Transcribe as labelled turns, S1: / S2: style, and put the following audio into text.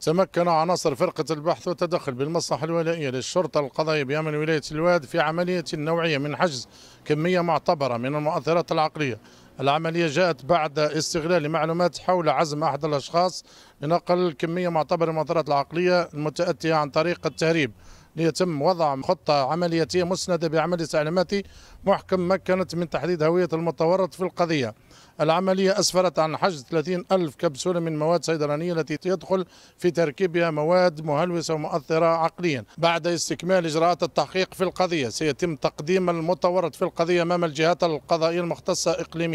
S1: تمكن عناصر فرقة البحث والتدخل بالمصلحة الولائية للشرطة القضائية بأمن ولاية الواد في عملية نوعية من حجز كمية معتبرة من المؤثرات العقلية العملية جاءت بعد استغلال معلومات حول عزم أحد الأشخاص لنقل كمية معتبرة من المؤثرات العقلية المتأتية عن طريق التهريب ليتم وضع خطة عملياتية مسندة بعمل استعلاماتي محكم مكنت من تحديد هوية المتورط في القضية العملية أسفرت عن حجز 30 ألف كبسولة من مواد صيدلانية التي يدخل في تركيبها مواد مهلوسة ومؤثرة عقليا بعد استكمال إجراءات التحقيق في القضية سيتم تقديم المتورط في القضية أمام الجهات القضائية
S2: المختصة إقليميا